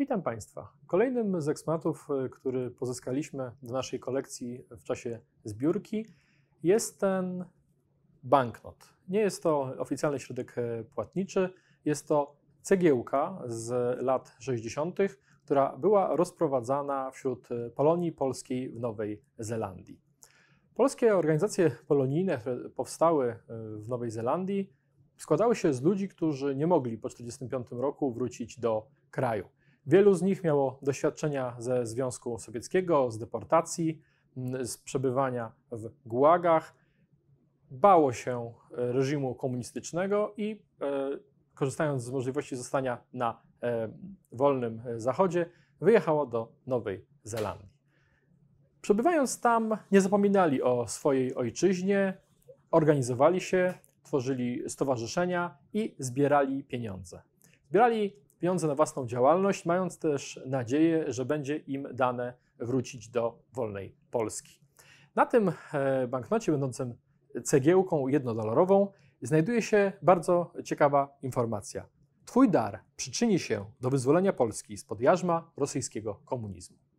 Witam Państwa. Kolejnym z eksponatów, y, który pozyskaliśmy do naszej kolekcji w czasie zbiórki, jest ten banknot. Nie jest to oficjalny środek e, płatniczy, jest to cegiełka z lat 60., która była rozprowadzana wśród e, Polonii Polskiej w Nowej Zelandii. Polskie organizacje polonijne, które powstały e, w Nowej Zelandii, składały się z ludzi, którzy nie mogli po 1945 roku wrócić do kraju. Wielu z nich miało doświadczenia ze Związku Sowieckiego, z deportacji, mm, z przebywania w głagach, bało się e, reżimu komunistycznego i e, korzystając z możliwości zostania na e, wolnym zachodzie, wyjechało do Nowej Zelandii. Przebywając tam, nie zapominali o swojej ojczyźnie, organizowali się, tworzyli stowarzyszenia i zbierali pieniądze. Zbierali pieniądze na własną działalność, mając też nadzieję, że będzie im dane wrócić do wolnej Polski. Na tym e, banknocie będącym cegiełką jednodolarową znajduje się bardzo ciekawa informacja. Twój dar przyczyni się do wyzwolenia Polski spod jarzma rosyjskiego komunizmu.